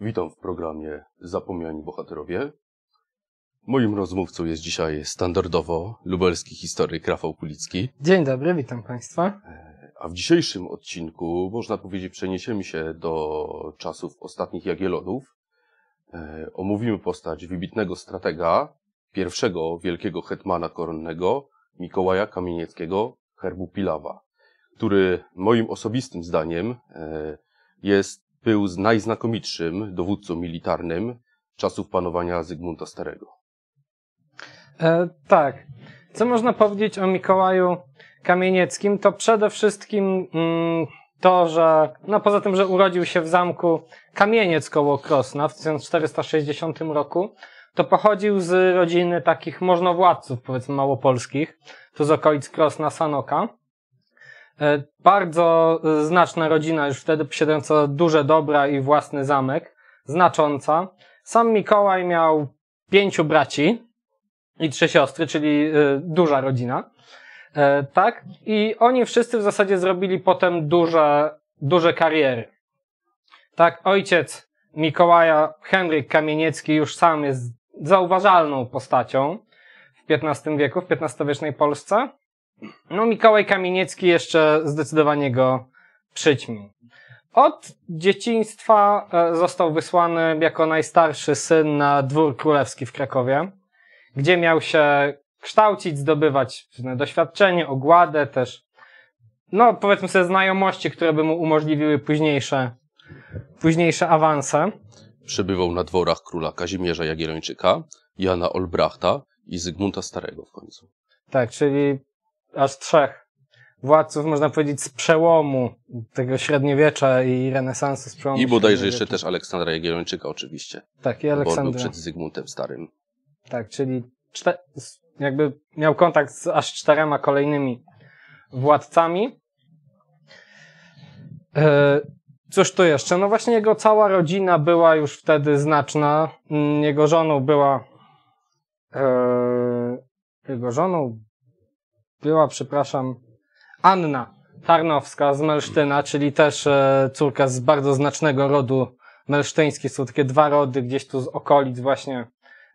Witam w programie Zapomniani Bohaterowie. Moim rozmówcą jest dzisiaj standardowo lubelski historyk Rafał Kulicki. Dzień dobry, witam Państwa. E, a w dzisiejszym odcinku, można powiedzieć, przeniesiemy się do czasów ostatnich Jagielonów. E, omówimy postać wybitnego stratega, pierwszego wielkiego hetmana koronnego, Mikołaja Kamienieckiego, herbu Pilawa, który moim osobistym zdaniem e, jest był najznakomitszym dowódcą militarnym czasów panowania Zygmunta Starego. E, tak. Co można powiedzieć o Mikołaju Kamienieckim? To przede wszystkim mm, to, że no poza tym, że urodził się w zamku Kamieniec koło Krosna w 1460 roku, to pochodził z rodziny takich możnowładców, powiedzmy małopolskich, tu z okolic Krosna Sanoka. E, bardzo znaczna rodzina już wtedy posiadająca duże dobra i własny zamek, znacząca. Sam Mikołaj miał pięciu braci i trzy siostry, czyli e, duża rodzina. E, tak? I oni wszyscy w zasadzie zrobili potem duże, duże kariery. Tak, ojciec Mikołaja, Henryk Kamieniecki, już sam jest zauważalną postacią w XV wieku, w XV-wiecznej Polsce. No, Mikołaj Kamieniecki jeszcze zdecydowanie go przyćmił. Od dzieciństwa e, został wysłany jako najstarszy syn na dwór królewski w Krakowie, gdzie miał się kształcić, zdobywać doświadczenie, ogładę też, no powiedzmy sobie znajomości, które by mu umożliwiły późniejsze, późniejsze awanse. Przebywał na dworach króla Kazimierza Jagiellończyka, Jana Olbrachta i Zygmunta Starego w końcu. Tak, czyli aż trzech władców, można powiedzieć, z przełomu tego średniowiecza i renesansu. Z przełomu I bodajże jeszcze też Aleksandra Jagiellończyka oczywiście. Tak, i Aleksandra. przed Zygmuntem Starym. Tak, czyli jakby miał kontakt z aż czterema kolejnymi władcami. E, cóż to jeszcze? No właśnie jego cała rodzina była już wtedy znaczna. Mm, jego żoną była... E, jego żoną była, przepraszam, Anna Tarnowska z Melsztyna, czyli też e, córka z bardzo znacznego rodu Melsztyńskiego. Są takie dwa rody gdzieś tu z okolic właśnie,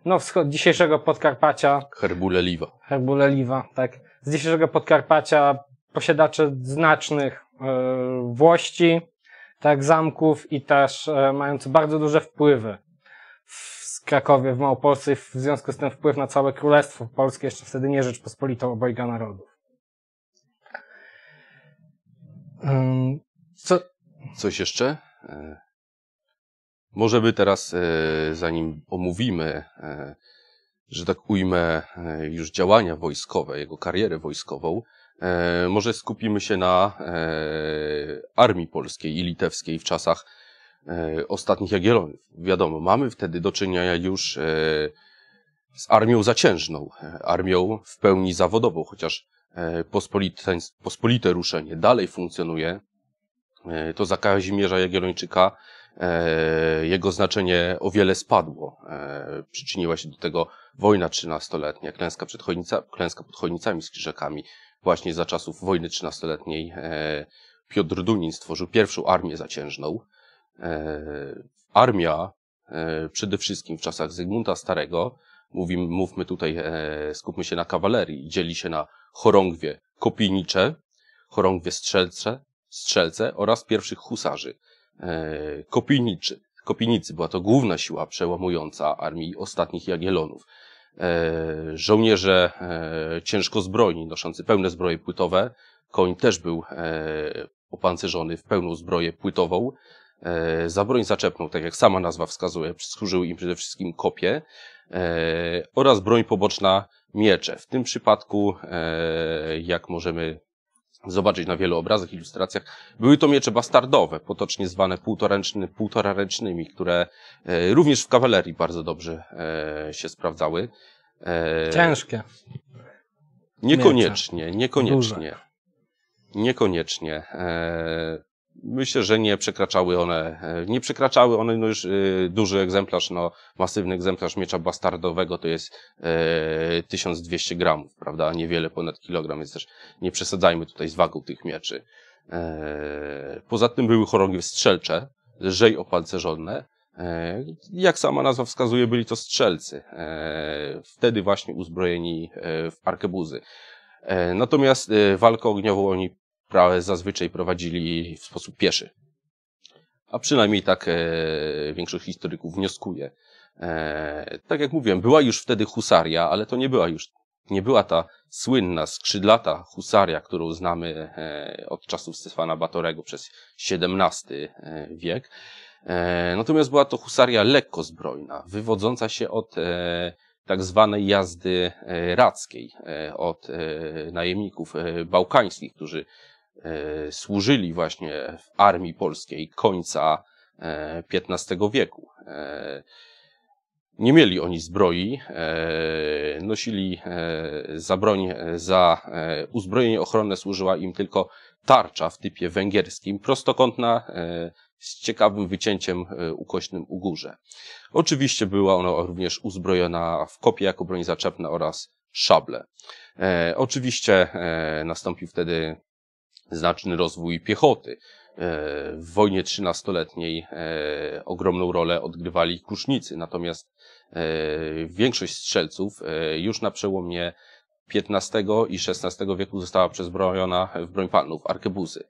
no wschod- dzisiejszego Podkarpacia. Herbuleliwa. Herbuleliwa, tak. Z dzisiejszego Podkarpacia posiadacze znacznych e, włości, tak, zamków i też e, mający bardzo duże wpływy w Krakowie w Małopolsce i w związku z tym wpływ na całe Królestwo Polskie, jeszcze wtedy nie Rzeczpospolitą obojga narodów. Co? Coś jeszcze? E, może by teraz, e, zanim omówimy, e, że tak ujmę, już działania wojskowe, jego karierę wojskową, może skupimy się na armii polskiej i litewskiej w czasach E, ostatnich Jagiellonów. Wiadomo, mamy wtedy do czynienia już e, z armią zaciężną, armią w pełni zawodową, chociaż e, pospolite, pospolite ruszenie dalej funkcjonuje. To za Kazimierza Jagiellończyka jego znaczenie o wiele spadło. Przyczyniła się do tego wojna trzynastoletnia, klęska, przed Chojnica, klęska pod z Krzyżakami. Właśnie za czasów wojny trzynastoletniej Piotr Dunin stworzył pierwszą armię zaciężną. E, armia e, przede wszystkim w czasach Zygmunta Starego, mówimy, mówmy tutaj, e, skupmy się na kawalerii, dzieli się na chorągwie kopijnicze, chorągwie strzelce, strzelce oraz pierwszych husarzy kopijniczy. Kopinicy była to główna siła przełamująca armii ostatnich Jagielonów. Żołnierze ciężko zbrojni, noszący pełne zbroje płytowe. Koń też był opancerzony w pełną zbroję płytową. E, za broń zaczepną, tak jak sama nazwa wskazuje, służyły im przede wszystkim kopie e, oraz broń poboczna miecze. W tym przypadku, e, jak możemy zobaczyć na wielu obrazach, ilustracjach, były to miecze bastardowe, potocznie zwane półtoręczny, półtoraręcznymi, które również w kawalerii bardzo dobrze się sprawdzały. Ciężkie. Niekoniecznie, niekoniecznie. Niekoniecznie. Myślę, że nie przekraczały one, e, nie przekraczały one no już e, duży egzemplarz, no masywny egzemplarz miecza bastardowego to jest 1200 e, gramów, prawda, niewiele ponad kilogram, więc też nie przesadzajmy tutaj z wagą tych mieczy. poza tym były chorągi strzelcze, lżej opancerzone, jak sama nazwa wskazuje, byli to strzelcy, wtedy właśnie uzbrojeni w arkebuzy. Natomiast walkę ogniową oni pra, zazwyczaj prowadzili w sposób pieszy. A przynajmniej tak e, większość historyków wnioskuje. E, tak jak mówiłem, była już wtedy husaria, ale to nie była już nie była ta słynna, skrzydlata husaria, którą znamy e, od czasów Stefana Batorego przez XVII e, wiek. E, natomiast była to husaria lekkozbrojna, wywodząca się od tak zwanej jazdy radzkiej, od najemników bałkańskich, którzy E, służyli właśnie w armii polskiej końca XV e, wieku. E, nie mieli oni zbroi, nosili za broń, za uzbrojenie ochronne służyła im tylko tarcza w typie węgierskim, prostokątna, z ciekawym wycięciem ukośnym u górze. Oczywiście była ona również uzbrojona w kopie jako broń zaczepna oraz szable. oczywiście nastąpił wtedy znaczny rozwój piechoty. E, w wojnie trzynastoletniej e, ogromną rolę odgrywali kusznicy, natomiast e, większość strzelców już na przełomie XV i XVI wieku została przezbrojona w broń palną, w arkebuzy.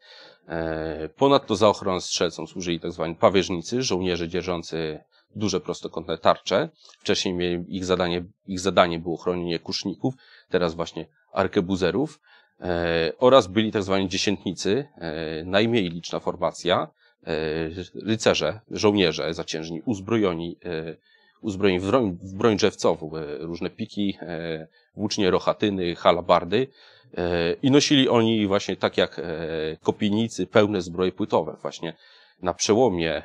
Ponadto za ochronę strzelcom służyli tzw. Tak pawieżnicy, żołnierze dzierżący duże prostokątne tarcze. Wcześniej ich zadanie, ich zadanie było chronienie kuszników, teraz właśnie arkebuzerów. E, oraz byli tak zwani dziesiętnicy, e, najmniej liczna formacja, e, rycerze, żołnierze zaciężni, uzbrojeni, uzbrojeni w broń, w broń drzewcową, różne piki, włócznie rochatyny, halabardy i nosili oni właśnie tak jak kopijnicy pełne zbroje płytowe właśnie na przełomie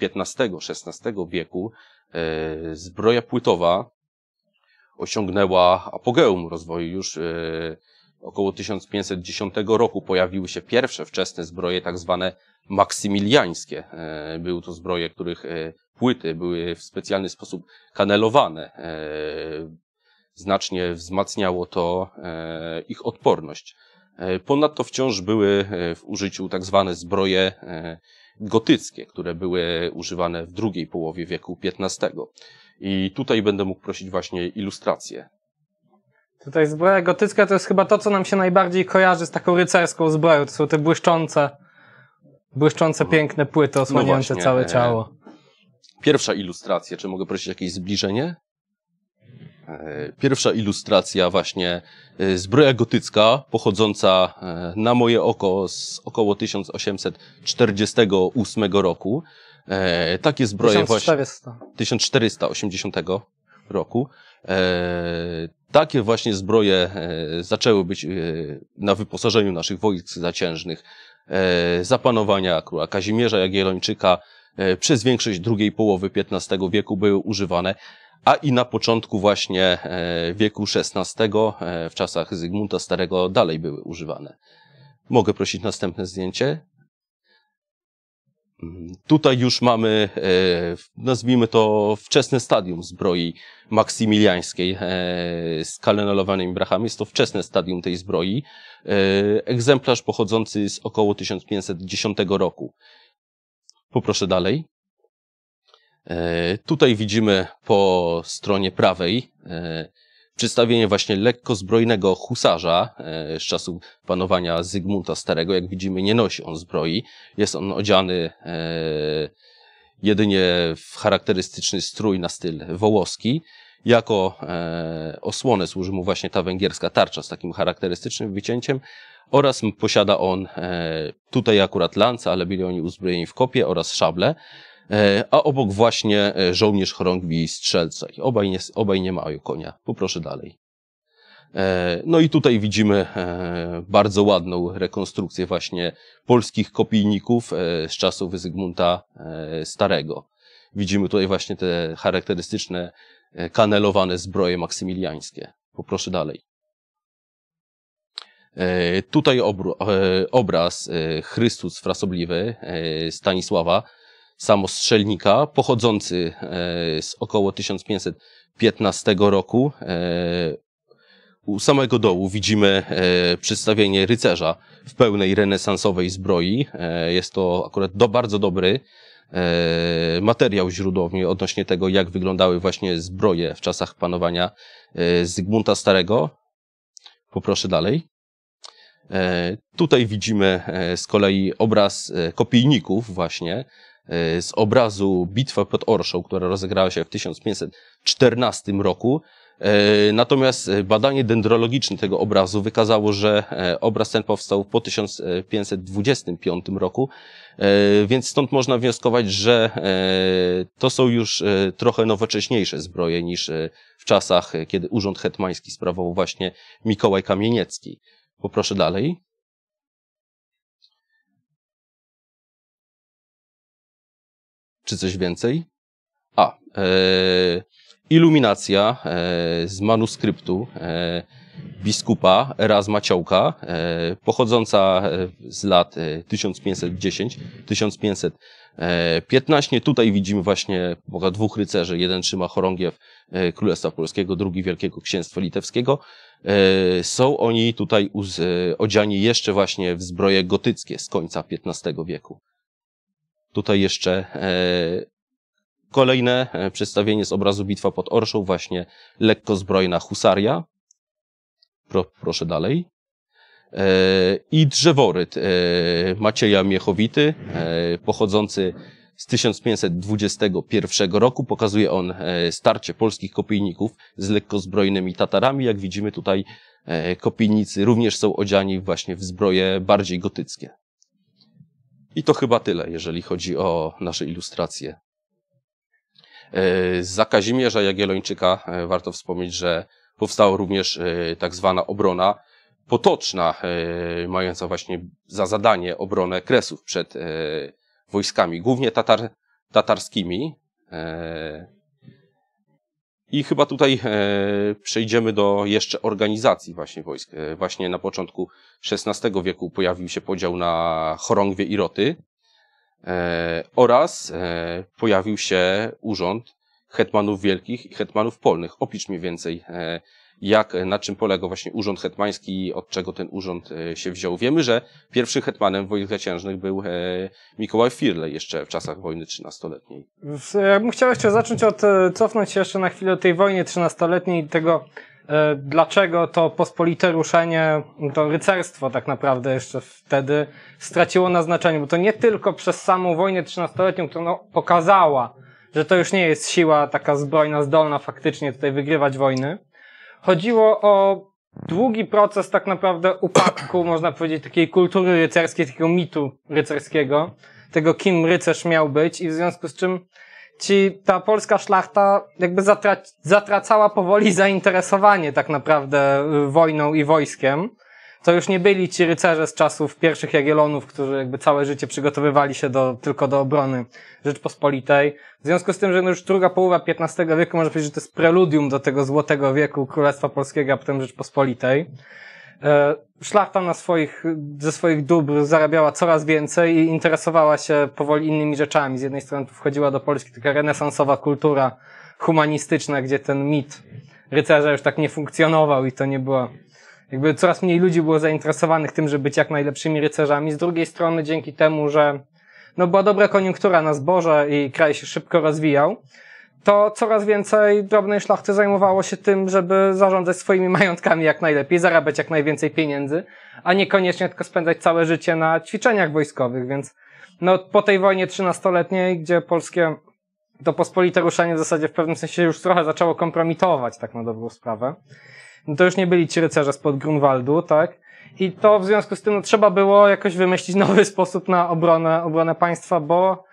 XV-XVI wieku zbroja płytowa osiągnęła apogeum rozwoju już około 1510 roku pojawiły się pierwsze wczesne zbroje, tak zwane maksymiliańskie. E, były to zbroje, których e, płyty były w specjalny sposób kanelowane. E, znacznie wzmacniało to ich odporność. Ponadto wciąż były w użyciu tak zwane zbroje gotyckie, które były używane w drugiej połowie wieku XV. I tutaj będę mógł prosić właśnie ilustrację Tutaj zbroja gotycka to jest chyba to, co nam się najbardziej kojarzy z taką rycerską zbroją. To są te błyszczące, błyszczące no. piękne płyty osłaniające no całe e, ciało. Pierwsza ilustracja, czy mogę prosić jakieś zbliżenie? E, pierwsza ilustracja właśnie e, zbroja gotycka pochodząca na moje oko z około 1848 roku. Takie zbroje 1400. właśnie 1480 roku. E, takie właśnie zbroje e, zaczęły być e, na wyposażeniu naszych wojsk zaciężnych e, zapanowania króla Kazimierza Jagiellończyka przez większość drugiej połowy XV wieku były używane, a i na początku właśnie wieku XVI, w czasach Zygmunta Starego, dalej były używane. Mogę prosić następne zdjęcie? Tutaj już mamy, e, nazwijmy to, wczesne stadium zbroi maksymiliańskiej e, z kalenolowanymi brachami. Jest to wczesne stadium tej zbroi. E, egzemplarz pochodzący z około 1510 roku. Poproszę dalej. Tutaj widzimy po stronie prawej przedstawienie właśnie lekko zbrojnego husarza e, z czasów panowania Zygmunta Starego. Jak widzimy, nie nosi on zbroi. Jest on odziany e, jedynie w charakterystyczny strój na styl wołoski. Jako e, osłonę służy mu właśnie ta węgierska tarcza z takim charakterystycznym wycięciem oraz posiada on tutaj akurat lance, ale byli oni uzbrojeni w kopie oraz szable. E, a obok właśnie e, żołnierz chorągwi strzelca. Obaj nie, obaj nie mają konia. Poproszę dalej. E, no i tutaj widzimy bardzo ładną rekonstrukcję właśnie polskich kopijników z czasów Zygmunta Starego. Widzimy tutaj właśnie te charakterystyczne kanelowane zbroje maksymiliańskie. Poproszę dalej. Tutaj obraz Chrystus Frasobliwy Stanisława samostrzelnika pochodzący e, z około 1515 roku. E, u samego dołu widzimy e, przedstawienie rycerza w pełnej renesansowej zbroi. Jest to akurat do bardzo dobry materiał źródłowy odnośnie tego, jak wyglądały właśnie zbroje w czasach panowania Zygmunta Starego. Poproszę dalej. Tutaj widzimy z kolei obraz kopijników właśnie Y, z obrazu Bitwa pod Orszą, która rozegrała się w 1514 roku. Y, natomiast y, badanie dendrologiczne tego obrazu wykazało, że e, obraz ten powstał po 1525 roku, więc stąd można wnioskować, że e, to są już e, trochę nowocześniejsze zbroje niż w czasach, kiedy urząd hetmański sprawował właśnie Mikołaj Kamieniecki. Poproszę dalej. czy coś więcej? A, e, iluminacja e, z manuskryptu e, biskupa Erasma Ciołka, e, pochodząca e, z lat 1510-1515. E, tutaj widzimy właśnie dwóch rycerzy. Jeden trzyma chorągiew Królestwa Polskiego, drugi Wielkiego Księstwa Litewskiego. Są oni tutaj odziani jeszcze właśnie w zbroje gotyckie z końca XV wieku. Tutaj jeszcze e, kolejne e, przedstawienie z obrazu Bitwa pod Orszą, właśnie lekkozbrojna husaria. Pro, proszę dalej. E, I drzeworyt Macieja Miechowity, pochodzący z 1521 roku. Pokazuje on starcie polskich kopijników z lekkozbrojnymi Tatarami. Jak widzimy tutaj kopijnicy również są odziani właśnie w zbroje bardziej gotyckie. I to chyba tyle, jeżeli chodzi o nasze ilustracje. E, za Kazimierza Jagiellończyka e, warto wspomnieć, że powstała również e, tak zwana obrona potoczna, mająca właśnie za zadanie obronę Kresów przed wojskami, głównie tatar, tatarskimi, i chyba tutaj e, przejdziemy do jeszcze organizacji właśnie wojsk. E, właśnie na początku XVI wieku pojawił się podział na chorągwie i roty e, oraz e, pojawił się urząd hetmanów wielkich i hetmanów polnych. opisz mniej więcej, e, jak, na czym polegał właśnie urząd hetmański i od czego ten urząd e, się wziął. Wiemy, że pierwszym hetmanem wojen zaciężnych był e, Mikołaj Firle jeszcze w czasach wojny trzynastoletniej. Ja bym chciał jeszcze zacząć od, cofnąć się jeszcze na chwilę do tej wojny trzynastoletniej i tego, dlaczego to pospolite ruszenie, to rycerstwo tak naprawdę jeszcze wtedy straciło na znaczeniu, bo to nie tylko przez samą wojnę trzynastoletnią która no, pokazała, że to już nie jest siła taka zbrojna, zdolna faktycznie tutaj wygrywać wojny. Chodziło o długi proces tak naprawdę upadku, można powiedzieć, takiej kultury rycerskiej, takiego mitu rycerskiego, tego kim rycerz miał być i w związku z czym ci, ta polska szlachta jakby zatrac zatracała powoli zainteresowanie tak naprawdę wojną i wojskiem to już nie byli ci rycerze z czasów pierwszych Jagielonów, którzy jakby całe życie przygotowywali się do, tylko do obrony Rzeczpospolitej. W związku z tym, że no już druga połowa XV wieku, można powiedzieć, że to jest preludium do tego złotego wieku Królestwa Polskiego, a potem Rzeczpospolitej. E, szlachta na swoich, ze swoich dóbr zarabiała coraz więcej i interesowała się powoli innymi rzeczami. Z jednej strony tu wchodziła do Polski taka renesansowa kultura humanistyczna, gdzie ten mit rycerza już tak nie funkcjonował i to nie była jakby coraz mniej ludzi było zainteresowanych tym, żeby być jak najlepszymi rycerzami. Z drugiej strony dzięki temu, że no była dobra koniunktura na zboże i kraj się szybko rozwijał, to coraz więcej drobnej szlachty zajmowało się tym, żeby zarządzać swoimi majątkami jak najlepiej, zarabiać jak najwięcej pieniędzy, a niekoniecznie tylko spędzać całe życie na ćwiczeniach wojskowych, więc no, po tej wojnie trzynastoletniej, gdzie polskie to pospolite ruszenie w zasadzie w pewnym sensie już trochę zaczęło kompromitować tak na dobrą sprawę, no to już nie byli ci rycerze spod Grunwaldu, tak? I to w związku z tym no, trzeba było jakoś wymyślić nowy sposób na obronę, obronę państwa, bo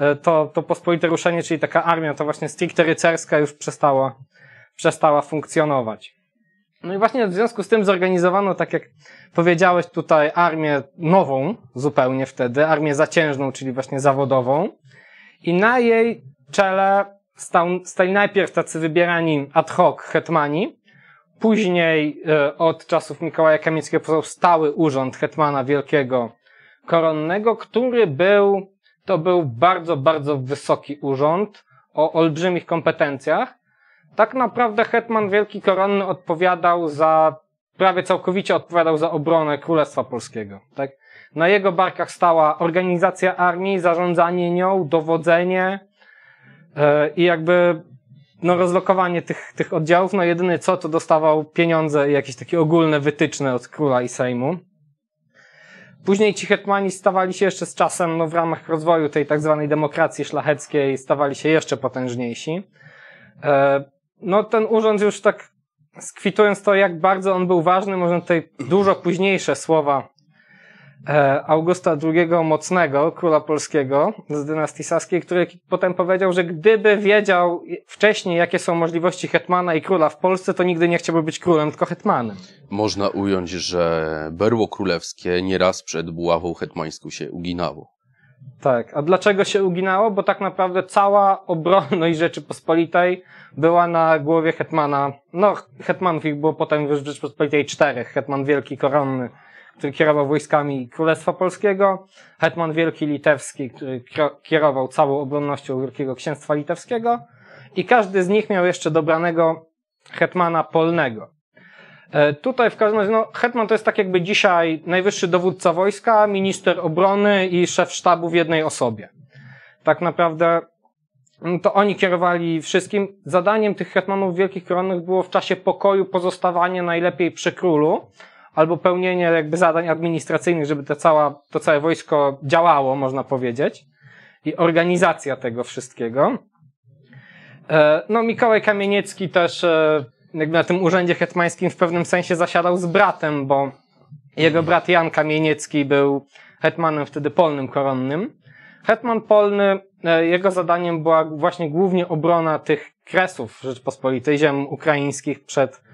e, to, to pospolite ruszenie, czyli taka armia, to właśnie stricte rycerska już przestała, przestała funkcjonować. No i właśnie w związku z tym zorganizowano, tak jak powiedziałeś tutaj, armię nową zupełnie wtedy, armię zaciężną, czyli właśnie zawodową. I na jej czele stał, stali najpierw tacy wybierani ad hoc hetmani, Później e, od czasów Mikołaja powstał stały urząd hetmana wielkiego koronnego, który był, to był bardzo, bardzo wysoki urząd o olbrzymich kompetencjach. Tak naprawdę hetman wielki koronny odpowiadał za, prawie całkowicie odpowiadał za obronę Królestwa Polskiego, tak? Na jego barkach stała organizacja armii, zarządzanie nią, dowodzenie, e, i jakby no, rozlokowanie tych, tych oddziałów. No jedyny co, to dostawał pieniądze i jakieś takie ogólne wytyczne od króla i Sejmu. Później ci hetmani stawali się jeszcze z czasem, no, w ramach rozwoju tej tak zwanej demokracji szlacheckiej, stawali się jeszcze potężniejsi. E, no ten urząd już tak skwitując to, jak bardzo on był ważny, można tutaj dużo późniejsze słowa E, Augusta II Mocnego, króla polskiego z dynastii Saskiej, który potem powiedział, że gdyby wiedział wcześniej, jakie są możliwości hetmana i króla w Polsce, to nigdy nie chciałby być królem, tylko hetmanem. Można ująć, że berło królewskie nieraz przed buławą hetmańską się uginało. Tak, a dlaczego się uginało? Bo tak naprawdę cała obronność Rzeczypospolitej była na głowie hetmana. No, hetmanów ich było potem w Rzeczypospolitej czterech. Hetman Wielki, Koronny, który kierował wojskami Królestwa Polskiego, hetman wielki litewski, który kierował całą obronnością Wielkiego Księstwa Litewskiego i każdy z nich miał jeszcze dobranego hetmana polnego. E, tutaj w każdym razie, no, hetman to jest tak jakby dzisiaj najwyższy dowódca wojska, minister obrony i szef sztabu w jednej osobie. Tak naprawdę no, to oni kierowali wszystkim. Zadaniem tych hetmanów wielkich koronnych było w czasie pokoju pozostawanie najlepiej przy królu, albo pełnienie jakby zadań administracyjnych, żeby to, cała, to całe wojsko działało, można powiedzieć, i organizacja tego wszystkiego. E, no, Mikołaj Kamieniecki też e, jakby na tym urzędzie hetmańskim w pewnym sensie zasiadał z bratem, bo jego brat Jan Kamieniecki był hetmanem wtedy polnym koronnym. Hetman polny, e, jego zadaniem była właśnie głównie obrona tych kresów Rzeczpospolitej, ziem ukraińskich przed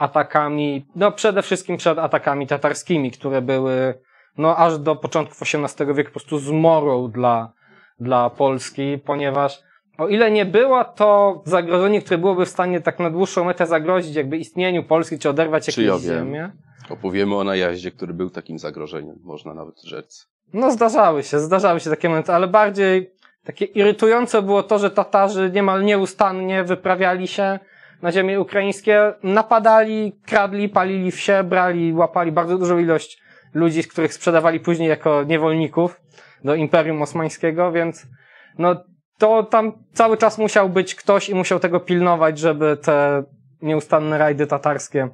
atakami, no przede wszystkim przed atakami tatarskimi, które były no aż do początku XVIII wieku po prostu zmorą dla, dla Polski, ponieważ o ile nie było to zagrożenie, które byłoby w stanie tak na dłuższą metę zagrozić jakby istnieniu Polski, czy oderwać jakieś ja ziemię. Opowiemy o najaździe, który był takim zagrożeniem, można nawet rzec. No zdarzały się, zdarzały się takie momenty, ale bardziej takie irytujące było to, że Tatarzy niemal nieustannie wyprawiali się na ziemi ukraińskie, napadali, kradli, palili wsie, brali, łapali bardzo dużą ilość ludzi, z których sprzedawali później jako niewolników do Imperium Osmańskiego, więc no to tam cały czas musiał być ktoś i musiał tego pilnować, żeby te nieustanne rajdy tatarskie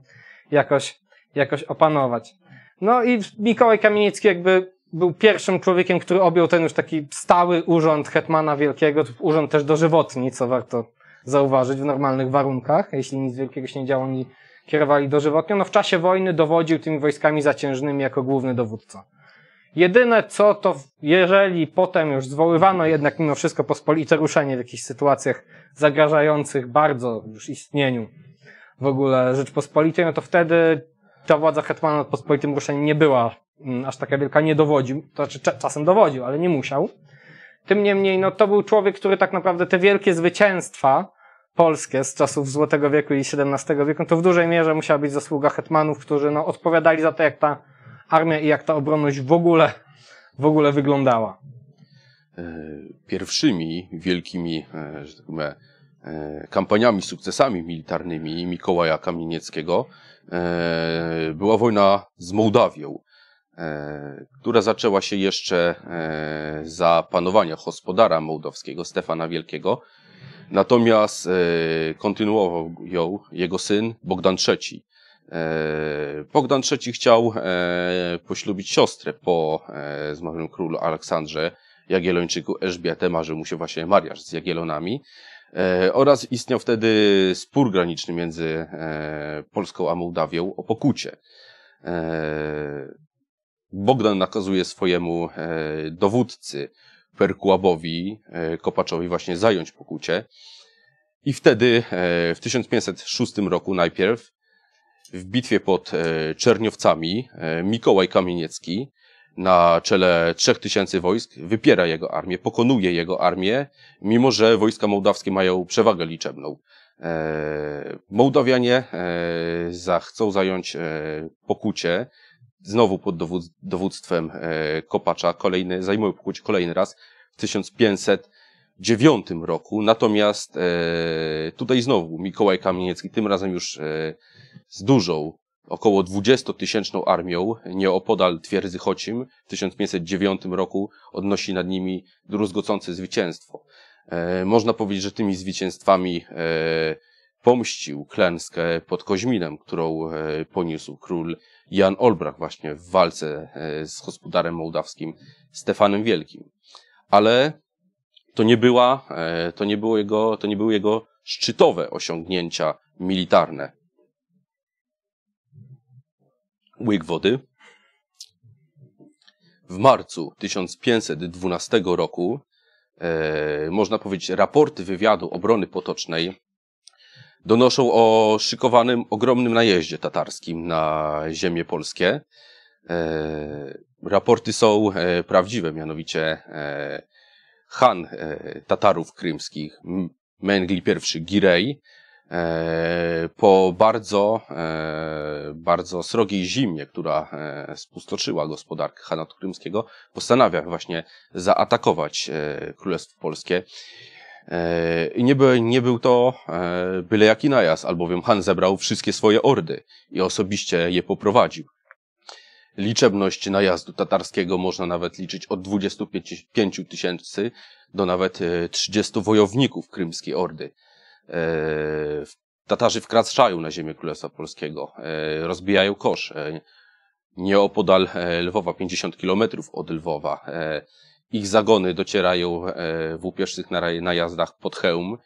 jakoś, jakoś opanować. No i Mikołaj Kamieniecki jakby był pierwszym człowiekiem, który objął ten już taki stały urząd hetmana wielkiego, urząd też dożywotni, co warto zauważyć w normalnych warunkach, jeśli nic wielkiego się nie działo, oni kierowali dożywotnio. No w czasie wojny dowodził tymi wojskami zaciężnymi jako główny dowódca. Jedyne co to, jeżeli potem już zwoływano jednak mimo wszystko pospolite ruszenie w jakichś sytuacjach zagrażających bardzo już istnieniu w ogóle Rzeczpospolitej, no to wtedy ta władza hetmana nad pospolitym ruszeniem nie była mm, aż taka wielka, nie dowodził, to znaczy czasem dowodził, ale nie musiał. Tym niemniej, no to był człowiek, który tak naprawdę te wielkie zwycięstwa polskie z czasów Złotego Wieku i XVII wieku, to w dużej mierze musiała być zasługa hetmanów, którzy no, odpowiadali za to, jak ta armia i jak ta obronność w ogóle, w ogóle wyglądała. E, pierwszymi wielkimi e, że tak mówię, e, kampaniami, sukcesami militarnymi Mikołaja Kamienieckiego była wojna z Mołdawią, która zaczęła się jeszcze za panowania gospodara mołdowskiego Stefana Wielkiego, Natomiast e, kontynuował ją jego syn Bogdan III. E, Bogdan III chciał e, poślubić siostrę po zmarłym królu Aleksandrze Jagiellończyku Elżbietę, Marzył mu się właśnie mariaż z Jagiellonami oraz istniał wtedy spór graniczny między Polską a Mołdawią o pokucie. Bogdan nakazuje swojemu dowódcy superkłabowi e, Kopaczowi właśnie zająć pokucie. I wtedy e, w 1506 roku najpierw w bitwie pod e, Czerniowcami Mikołaj Kamieniecki na czele 3000 wojsk wypiera jego armię, pokonuje jego armię, mimo że wojska mołdawskie mają przewagę liczebną. Mołdawianie zachcą zająć pokucie, znowu pod dowództwem e, Kopacza, kolejny, zajmują pokłocie kolejny raz w 1509 roku. Natomiast e, tutaj znowu Mikołaj Kamieniecki, tym razem już e, z dużą, około 20-tysięczną armią nieopodal twierdzy Chocim w 1509 roku odnosi nad nimi druzgocące zwycięstwo. Można powiedzieć, że tymi zwycięstwami pomścił klęskę pod Koźminem, którą e, poniósł król Jan Olbrach właśnie w walce e, z gospodarem mołdawskim Stefanem Wielkim. Ale to nie, była, e, to nie, było jego, to nie były jego szczytowe osiągnięcia militarne. Łyk wody. W marcu 1512 roku, e, można powiedzieć, raporty wywiadu obrony potocznej donoszą o szykowanym ogromnym najeździe tatarskim na ziemie polskie. E, raporty są e, prawdziwe, mianowicie e, Han e, Tatarów Krymskich, Mengli I Girej, e, po bardzo, e, bardzo srogiej zimie, która spustoczyła gospodarkę Hanatu Krymskiego, postanawia właśnie zaatakować Królestwo Polskie. E, I nie, by, nie był to e, byle jaki najazd, albowiem Han zebrał wszystkie swoje ordy i osobiście je poprowadził. Liczebność najazdu tatarskiego można nawet liczyć od 25 tysięcy do nawet 30 e, wojowników krymskiej ordy. Tatarzy wkraczają na ziemię Królestwa Polskiego, rozbijają kosz, nieopodal Lwowa, 50 kilometrów od Lwowa. Ich zagony docierają e, w łupieżnych najazdach pod Chełm,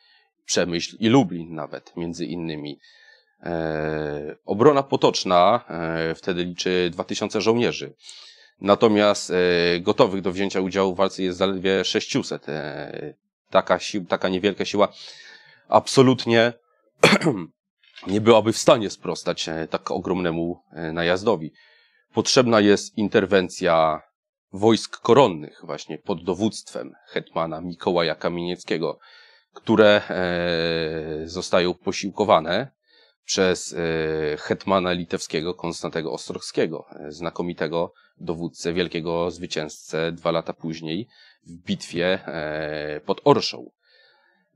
Przemyśl i Lublin nawet, między innymi. E, obrona potoczna e, wtedy liczy 2000 żołnierzy. Natomiast gotowych do wzięcia udziału w walce jest zaledwie 600. Taka, sił, taka niewielka siła absolutnie nie byłaby w stanie sprostać tak ogromnemu najazdowi. Potrzebna jest interwencja wojsk koronnych właśnie pod dowództwem hetmana Mikołaja Kamienieckiego, które e, zostają posiłkowane przez e, hetmana litewskiego Konstantego Ostrowskiego, e, znakomitego dowódcę, wielkiego zwycięzcę dwa lata później w bitwie pod Orszą.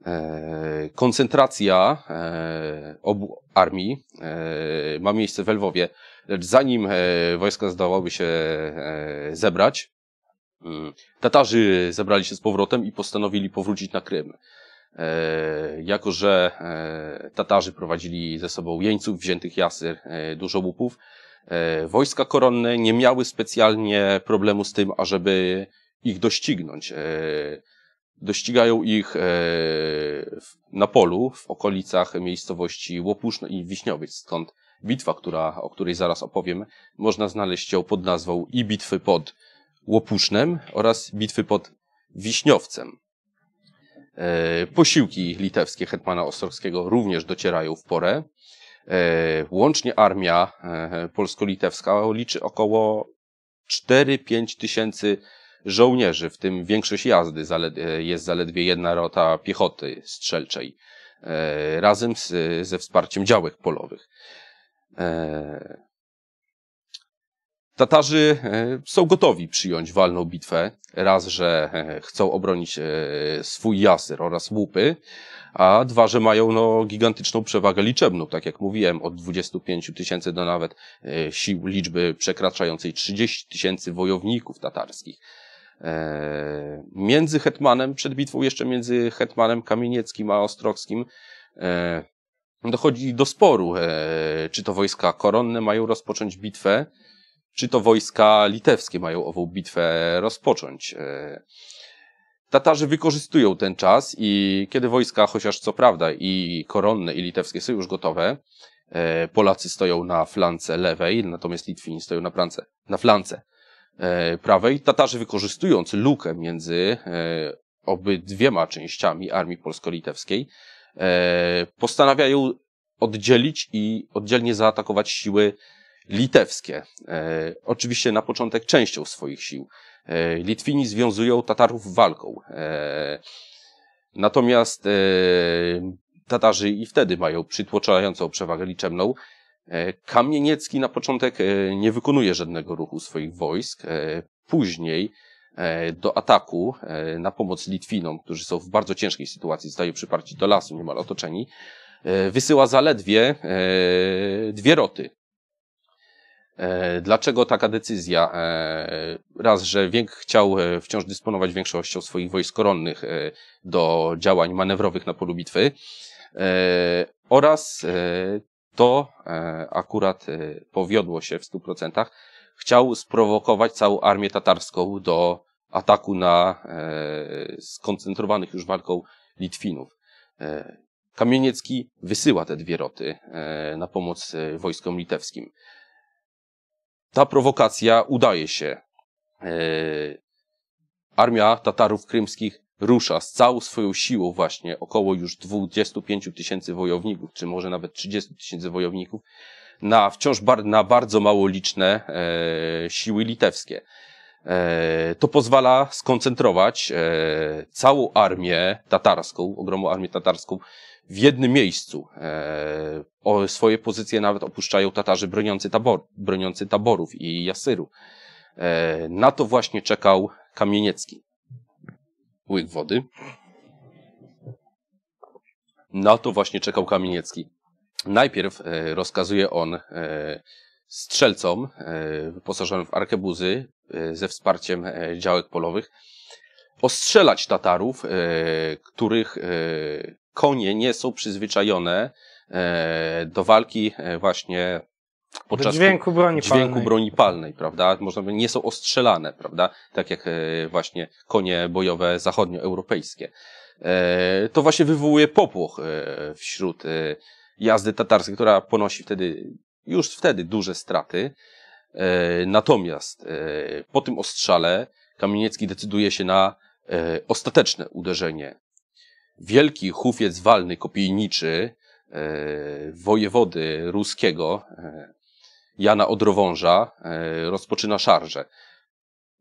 E, koncentracja e, obu armii e, ma miejsce w Lwowie, lecz zanim wojska zdołały się zebrać, mm, Tatarzy zebrali się z powrotem i postanowili powrócić na Krym. Jako, że Tatarzy prowadzili ze sobą jeńców, wziętych jasyr, dużo łupów, wojska koronne nie miały specjalnie problemu z tym, ażeby ich doścignąć. Dościgają ich e, na polu w okolicach miejscowości Łopuszno i Wiśniowiec, Stąd bitwa, która, o której zaraz opowiem, można znaleźć ją pod nazwą i bitwy pod Łopusznem oraz bitwy pod Wiśniowcem. E, posiłki litewskie hetmana Ostrowskiego również docierają w porę. E, łącznie armia polsko-litewska liczy około 4-5 tysięcy żołnierzy, w tym większość jazdy e, jest zaledwie jedna rota piechoty strzelczej, e, razem z, ze wsparciem działek polowych. E, Tatarzy są gotowi przyjąć walną bitwę, raz, że chcą obronić swój jasyr oraz łupy, a dwa, że mają no, gigantyczną przewagę liczebną, tak jak mówiłem, od 25 tysięcy do nawet sił liczby przekraczającej 30 tysięcy wojowników tatarskich. E, między Hetmanem, przed bitwą jeszcze między Hetmanem Kamienieckim a Ostrockim, e, dochodzi do sporu, e, czy to wojska koronne mają rozpocząć bitwę, czy to wojska litewskie mają ową bitwę rozpocząć. Tatarzy wykorzystują ten czas i kiedy wojska, chociaż co prawda i koronne, i litewskie są już gotowe, Polacy stoją na flance lewej, natomiast Litwini stoją na, na flance E, prawej. Tatarzy wykorzystując lukę między e, obydwiema częściami armii polsko-litewskiej e, postanawiają oddzielić i oddzielnie zaatakować siły litewskie. oczywiście na początek częścią swoich sił. Litwini związują Tatarów walką. natomiast Tatarzy i wtedy mają przytłoczającą przewagę liczebną. E, Kamieniecki na początek e, nie wykonuje żadnego ruchu swoich wojsk. E, później do ataku na pomoc Litwinom, którzy są w bardzo ciężkiej sytuacji, zostają przyparci do lasu, niemal otoczeni, wysyła zaledwie dwie roty. Dlaczego taka decyzja? Raz, że Wiek chciał wciąż dysponować większością swoich wojsk koronnych do działań manewrowych na polu bitwy oraz to e, akurat e, powiodło się w 100%. Chciał sprowokować całą armię tatarską do ataku na e, skoncentrowanych już walką Litwinów. Kamieniecki wysyła te dwie roty na pomoc wojskom litewskim. Ta prowokacja udaje się. Armia Tatarów Krymskich rusza z całą swoją siłą właśnie około już 25 tysięcy wojowników, czy może nawet 30 tysięcy wojowników, na wciąż bar na bardzo mało liczne e, siły litewskie. E, to pozwala skoncentrować e, całą armię tatarską, ogromną armię tatarską w jednym miejscu. E, o, swoje pozycje nawet opuszczają Tatarzy broniący, tabor, broniący taborów i jasyru. E, na to właśnie czekał Kamieniecki łyk wody. Na to właśnie czekał Kamieniecki. Najpierw e, rozkazuje on e, strzelcom e, wyposażonym w arkebuzy ze wsparciem działek polowych ostrzelać Tatarów, których konie nie są przyzwyczajone do walki właśnie podczas dźwięku broni dźwięku palnej. broni palnej, prawda? Można by nie są ostrzelane, prawda? Tak jak e, właśnie konie bojowe zachodnioeuropejskie. E, to właśnie wywołuje popłoch e, wśród jazdy tatarskiej, która ponosi wtedy, już wtedy duże straty. Natomiast po tym ostrzale Kamieniecki decyduje się na ostateczne uderzenie. Wielki hufiec walny kopijniczy wojewody ruskiego, Jana Odrowąża e, rozpoczyna szarżę.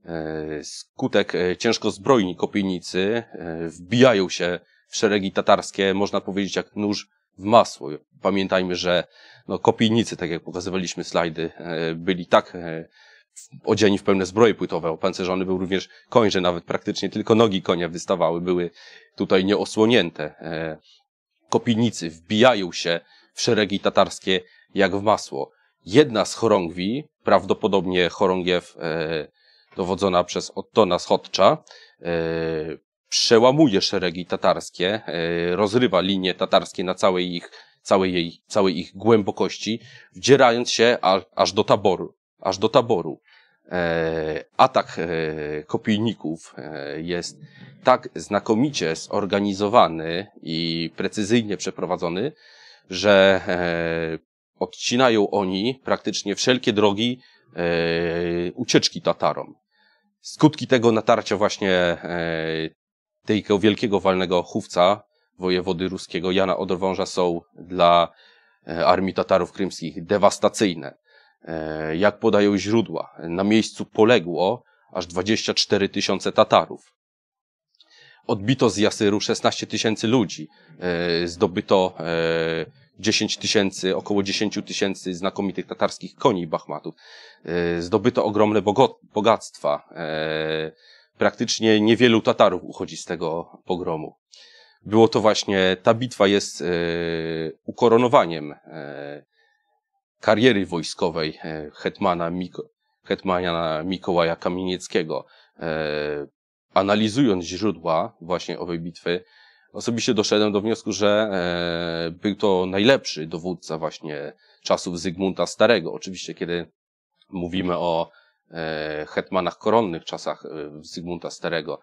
E, skutek e, ciężko zbrojni kopijnicy wbijają się w szeregi tatarskie, można powiedzieć jak nóż w masło. Pamiętajmy, że no, kopijnicy, tak jak pokazywaliśmy slajdy, byli tak odzieni w pełne zbroje płytowe. Opancerzony był również koń, że nawet praktycznie tylko nogi konia wystawały, były tutaj nieosłonięte. Kopijnicy wbijają się w szeregi tatarskie jak w masło. Jedna z chorągwi, prawdopodobnie chorągiew e, dowodzona przez Ottona Schodcza, e, przełamuje szeregi tatarskie, e, rozrywa linie tatarskie na całej ich, całej jej, całej ich głębokości, wdzierając się a, aż do taboru. Aż do taboru. E, atak e, kopijników e, jest tak znakomicie zorganizowany i precyzyjnie przeprowadzony, że e, odcinają oni praktycznie wszelkie drogi e, ucieczki Tatarom. Skutki tego natarcia właśnie e, tego wielkiego walnego chówca wojewody ruskiego Jana Odorwąża są dla e, armii Tatarów krymskich dewastacyjne. E, jak podają źródła, na miejscu poległo aż 24 tysiące Tatarów. Odbito z Jasyru 16 tysięcy ludzi, e, zdobyto e, 10 tysięcy, około 10 tysięcy znakomitych tatarskich koni i bachmatów. E, zdobyto ogromne bogactwa. E, praktycznie niewielu Tatarów uchodzi z tego pogromu. Było to właśnie, ta bitwa jest e, ukoronowaniem kariery wojskowej hetmana, Miko, hetmana Mikołaja Kamienieckiego. Analizując źródła właśnie owej bitwy, Osobiście doszedłem do wniosku, że e, był to najlepszy dowódca właśnie czasów Zygmunta Starego. Oczywiście, kiedy mówimy o e, hetmanach koronnych czasach e, Zygmunta Starego,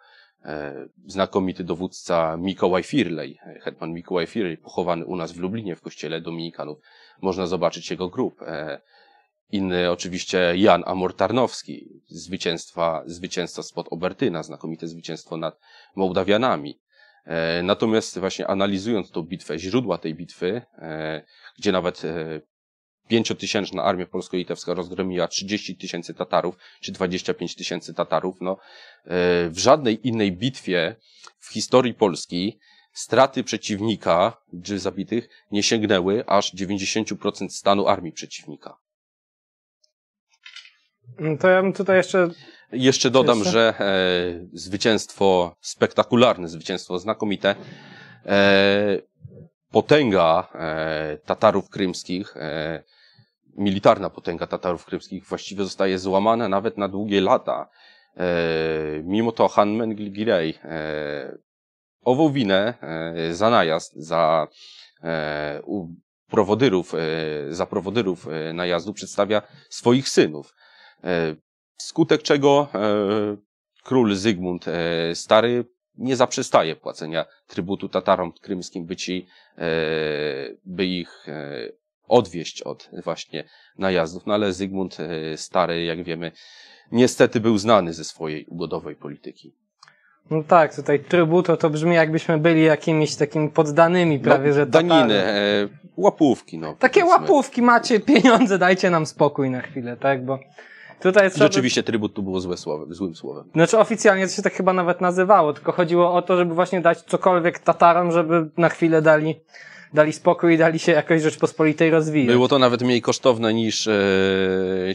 znakomity dowódca Mikołaj Firlej, hetman Mikołaj Firlej, pochowany u nas w Lublinie w kościele Dominikanów, można zobaczyć jego grób. Inny oczywiście Jan Amortarnowski, zwycięstwa, zwycięstwa spod Obertyna, znakomite zwycięstwo nad Mołdawianami. E, natomiast właśnie analizując tą bitwę, źródła tej bitwy, e, gdzie nawet e, pięciotysięczna armia polsko-litewska rozgromiła 30 tysięcy Tatarów czy 25 tysięcy Tatarów, no w żadnej innej bitwie w historii Polski straty przeciwnika czy zabitych nie sięgnęły aż 90% stanu armii przeciwnika. To ja bym tutaj jeszcze jeszcze dodam, że e, zwycięstwo spektakularne, zwycięstwo znakomite. E, potęga e, Tatarów Krymskich, e, militarna potęga Tatarów Krymskich właściwie zostaje złamana nawet na długie lata. E, mimo to Hanmen Gilgirey e, ową winę e, za najazd, za e, u prowodyrów, e, za prowodyrów e, najazdu przedstawia swoich synów. E, wskutek czego e, król Zygmunt e, Stary nie zaprzestaje płacenia trybutu Tatarom krymskim, by, ci, e, by ich odwieść od właśnie najazdów. No ale Zygmunt Stary, jak wiemy, niestety był znany ze swojej ugodowej polityki. No tak, tutaj trybuto to brzmi jakbyśmy byli jakimiś takimi poddanymi no, prawie, no, że tatarami. Daniny, e, łapówki. No, Takie powiedzmy. łapówki macie, pieniądze, dajcie nam spokój na chwilę, tak, bo Tutaj trzeba... Rzeczywiście trybut tu było złe słowem, złym słowem. Znaczy oficjalnie to się tak chyba nawet nazywało, tylko chodziło o to, żeby właśnie dać cokolwiek Tatarom, żeby na chwilę dali dali spokój i dali się jakoś Rzeczpospolitej rozwijać. Było to nawet mniej kosztowne niż e,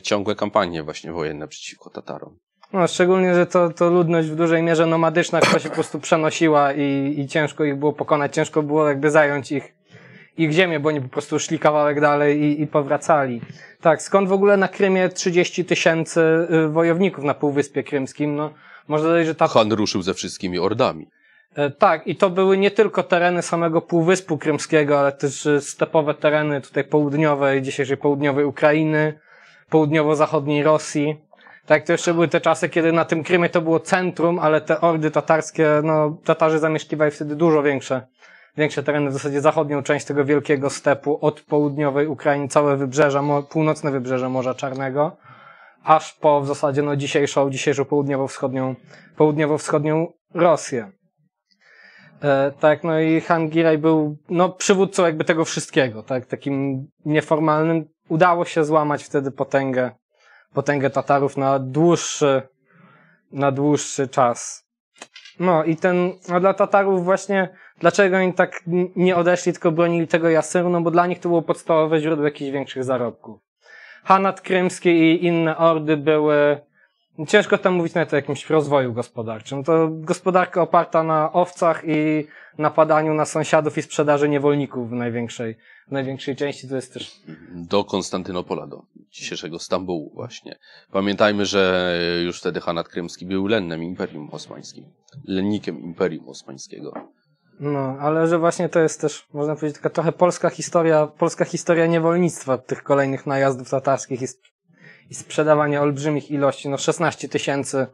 ciągłe kampanie właśnie wojenne przeciwko Tatarom. No, szczególnie, że to, to ludność w dużej mierze nomadyczna, która się po prostu przenosiła i, i ciężko ich było pokonać, ciężko było jakby zająć ich ich ziemię, bo oni po prostu szli kawałek dalej i, i powracali. Tak, skąd w ogóle na Krymie 30 tysięcy y, wojowników na Półwyspie Krymskim? No, można dodać, że tak. Han ruszył ze wszystkimi ordami. E, tak, i to były nie tylko tereny samego Półwyspu Krymskiego, ale też y, stepowe tereny tutaj południowej, dzisiejszej południowej Ukrainy, południowo-zachodniej Rosji. Tak, to jeszcze były te czasy, kiedy na tym Krymie to było centrum, ale te ordy tatarskie, no, Tatarzy zamieszkiwali wtedy dużo większe większe tereny, w zasadzie zachodnią część tego wielkiego stepu od południowej Ukrainy, całe wybrzeże, północne wybrzeże Morza Czarnego, aż po w zasadzie no, dzisiejszą, dzisiejszą południowo-wschodnią, południowo-wschodnią Rosję. E, tak, no i Han Giraj był no, przywódcą jakby tego wszystkiego, tak, takim nieformalnym. Udało się złamać wtedy potęgę, potęgę Tatarów na dłuższy, na dłuższy czas. No i ten, no dla Tatarów właśnie Dlaczego oni tak nie odeszli, tylko bronili tego jasyru? No bo dla nich to było podstawowe źródło jakichś większych zarobków. Hanat Krymski i inne ordy były, ciężko tam mówić nawet o jakimś rozwoju gospodarczym. To gospodarka oparta na owcach i napadaniu na sąsiadów i sprzedaży niewolników w największej, w największej części. To jest też... Do Konstantynopola, do dzisiejszego Stambułu właśnie. Pamiętajmy, że już wtedy Hanat Krymski był lennem Imperium Osmańskim. Lennikiem Imperium Osmańskiego. No, ale że właśnie to jest też, można powiedzieć, taka trochę polska historia, polska historia niewolnictwa tych kolejnych najazdów tatarskich i, i sprzedawania olbrzymich ilości, no 16 tysięcy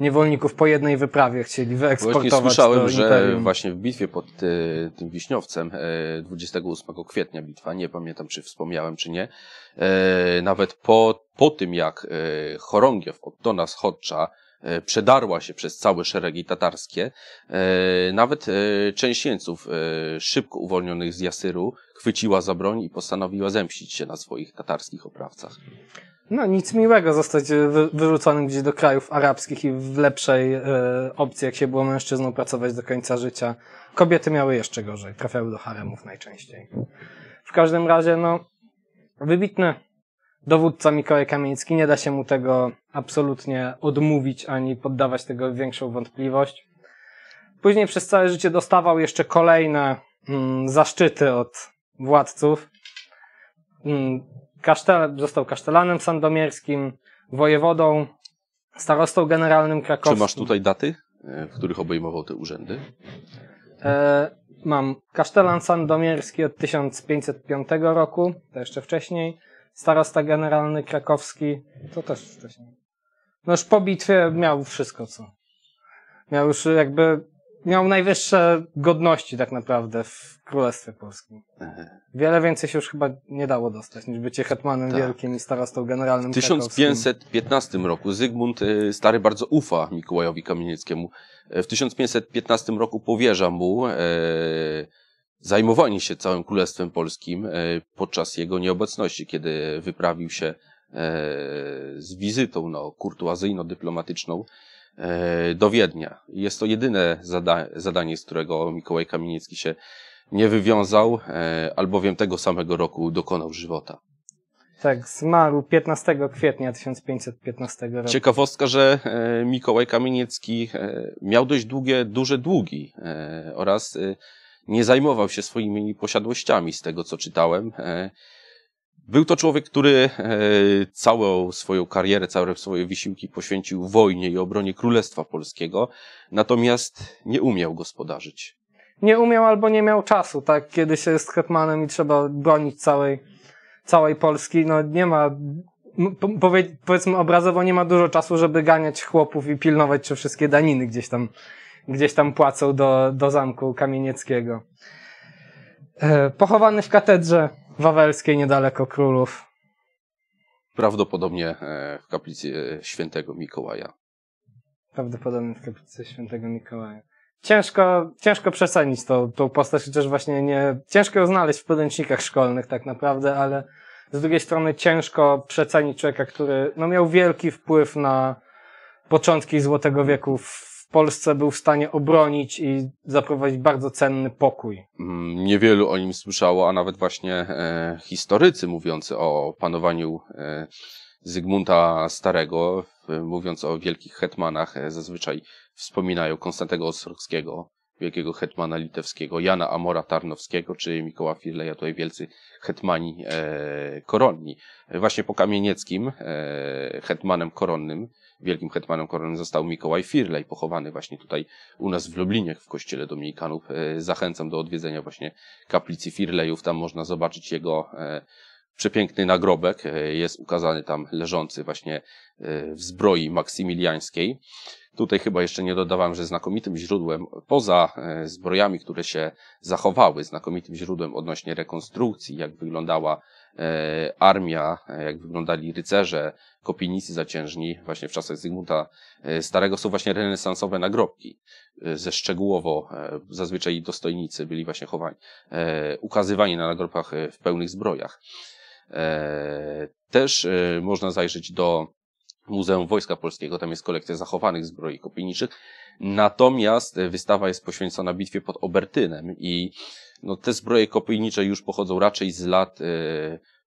niewolników po jednej wyprawie chcieli wyeksportować Właśnie słyszałem, że imperium. właśnie w bitwie pod y, tym Wiśniowcem y, e, 28 kwietnia bitwa, nie pamiętam czy wspomniałem czy nie, y, nawet po, po tym jak Chorągiew od Dona Schodcza E, przedarła się przez całe szeregi tatarskie. E, nawet e, część jeńców szybko uwolnionych z Jasyru chwyciła za broń i postanowiła zemścić się na swoich tatarskich oprawcach. No nic miłego zostać wyrzuconym gdzieś do krajów arabskich i w lepszej opcji, jak się było mężczyzną, pracować do końca życia. Kobiety miały jeszcze gorzej, trafiały do haremów najczęściej. W każdym razie, no, wybitne dowódca Mikołaj Kamieński, nie da się mu tego absolutnie odmówić ani poddawać tego większą wątpliwość. Później przez całe życie dostawał jeszcze kolejne mm, zaszczyty od władców. Mm, kasztel, został kasztelanem sandomierskim, wojewodą, starostą generalnym krakowskim. Czy masz tutaj daty, e, w których obejmował te urzędy? E, mam kasztelan sandomierski od 1505 roku, to jeszcze wcześniej. Starosta generalny krakowski, to też wcześniej. No już po bitwie miał wszystko, co. Miał już jakby, miał najwyższe godności tak naprawdę w Królestwie Polskim. Mhm. Wiele więcej się już chyba nie dało dostać, niż bycie hetmanem tak. wielkim i starostą generalnym W 1515 roku Zygmunt y, Stary bardzo ufa Mikołajowi Kamienieckiemu. W 1515 roku powierza mu... E, zajmowali się całym Królestwem Polskim e, podczas jego nieobecności, kiedy wyprawił się e, z wizytą no, kurtuazyjno-dyplomatyczną e, do Wiednia. Jest to jedyne zada zadanie, z którego Mikołaj Kamieniecki się nie wywiązał, albowiem tego samego roku dokonał żywota. Tak, zmarł 15 kwietnia 1515 roku. Ciekawostka, że Mikołaj Kamieniecki miał dość długie, duże długi oraz nie zajmował się swoimi posiadłościami, z tego co czytałem. E, był to człowiek, który e, całą swoją karierę, całe swoje wysiłki poświęcił wojnie i obronie Królestwa Polskiego, natomiast nie umiał gospodarzyć. Nie umiał albo nie miał czasu, tak? Kiedy się jest hetmanem i trzeba bronić całej, całej Polski, no nie ma, powiedzmy obrazowo, nie ma dużo czasu, żeby ganiać chłopów i pilnować, czy wszystkie daniny gdzieś tam gdzieś tam płacą do, do zamku kamienieckiego. E, pochowany w katedrze wawelskiej niedaleko królów. Prawdopodobnie e, w kaplicy e, świętego Mikołaja. Prawdopodobnie w kaplicy świętego Mikołaja. Ciężko, ciężko przesenić tą, tą postać, chociaż właśnie nie, ciężko ją znaleźć w podręcznikach szkolnych tak naprawdę, ale z drugiej strony ciężko przecenić człowieka, który no, miał wielki wpływ na początki Złotego Wieku w w Polsce był w stanie obronić i zaprowadzić bardzo cenny pokój. Mm, niewielu o nim słyszało, a nawet właśnie e, historycy mówiący o panowaniu e, Zygmunta Starego, e, mówiąc o wielkich hetmanach, e, zazwyczaj wspominają Konstantego Ostrockiego, wielkiego hetmana litewskiego, Jana Amora Tarnowskiego czy Mikoła Firleja, tutaj wielcy hetmani e, koronni. E, właśnie po Kamienieckim hetmanem koronnym wielkim hetmanem Koronnym został Mikołaj Firlej, pochowany właśnie tutaj u nas w Lublinie, w kościele dominikanów. E, zachęcam do odwiedzenia właśnie kaplicy Firlejów, tam można zobaczyć jego e, przepiękny nagrobek, e, jest ukazany tam leżący właśnie w zbroi maksymiliańskiej. Tutaj chyba jeszcze nie dodawałem, że znakomitym źródłem, poza zbrojami, które się zachowały, znakomitym źródłem odnośnie rekonstrukcji, jak wyglądała E, armia, e, jak wyglądali rycerze, kopienicy zaciężni właśnie w czasach Zygmunta e, Starego są właśnie renesansowe nagrobki ze szczegółowo, zazwyczaj dostojnicy byli właśnie chowani, ukazywani na nagrobkach w pełnych zbrojach. Też można zajrzeć do Muzeum Wojska Polskiego, tam jest kolekcja zachowanych zbroi kopieniczych, natomiast wystawa jest poświęcona bitwie pod Obertynem i no, te zbroje kopyjnicze już pochodzą raczej z lat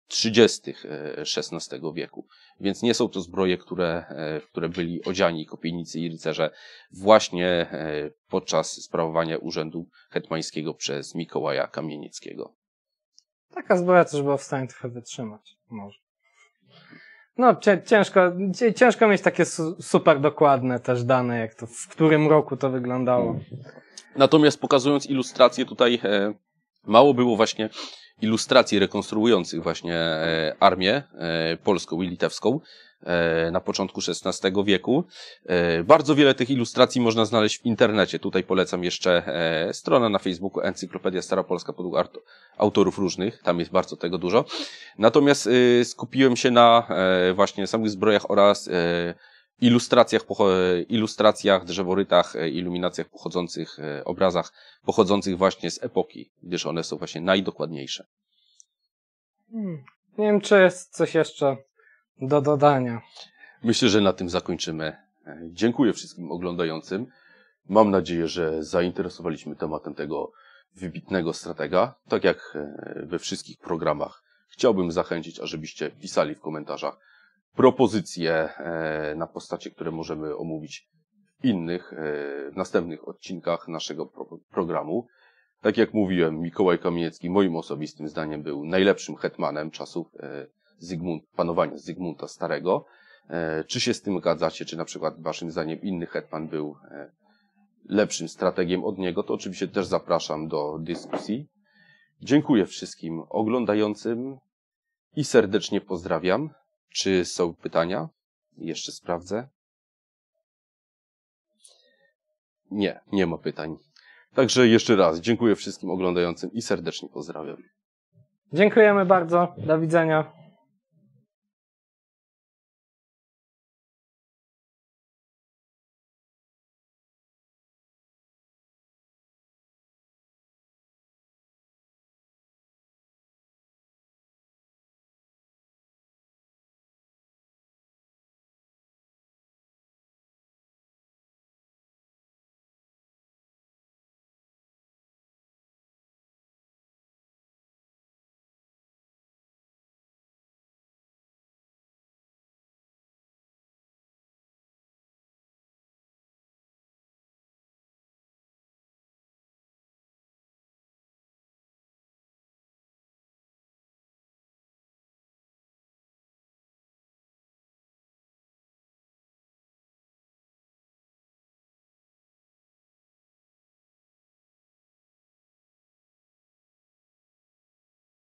30. E, XVI e, wieku. Więc nie są to zbroje, które, e, w które byli odziani kopienicy i rycerze właśnie podczas sprawowania urzędu hetmańskiego przez Mikołaja Kamienieckiego. Taka zbroja też była w stanie trochę wytrzymać, może. No, ciężko, ciężko mieć takie super dokładne też dane, jak to, w którym roku to wyglądało. Natomiast pokazując ilustrację tutaj, e, mało było właśnie ilustracji rekonstruujących właśnie e, armię e, polską i litewską e, na początku XVI wieku. E, bardzo wiele tych ilustracji można znaleźć w internecie. Tutaj polecam jeszcze e, stronę na Facebooku Encyklopedia Stara Polska podług autorów różnych. Tam jest bardzo tego dużo. Natomiast y, skupiłem się na właśnie samych zbrojach oraz ilustracjach, ilustracjach, drzeworytach, e, iluminacjach pochodzących, e, obrazach pochodzących właśnie z epoki, gdyż one są właśnie najdokładniejsze. Hmm, nie wiem, czy jest coś jeszcze do dodania. Myślę, że na tym zakończymy. E, dziękuję wszystkim oglądającym. Mam nadzieję, że zainteresowaliśmy tematem tego wybitnego stratega. Tak jak we wszystkich programach, chciałbym zachęcić, ażebyście pisali w komentarzach, propozycje e, na postacie, które możemy omówić w innych, e, w następnych odcinkach naszego programu. Tak jak mówiłem, Mikołaj Kamieniecki moim osobistym zdaniem był najlepszym hetmanem czasów e, Zygmunt, panowania Zygmunta Starego. Czy się z tym zgadzacie, czy na przykład waszym zdaniem inny hetman był lepszym strategiem od niego, to oczywiście też zapraszam do dyskusji. Dziękuję wszystkim oglądającym i serdecznie pozdrawiam. Czy są pytania? Jeszcze sprawdzę. Nie, nie ma pytań. Także jeszcze raz dziękuję wszystkim oglądającym i serdecznie pozdrawiam. Dziękujemy bardzo. Do widzenia.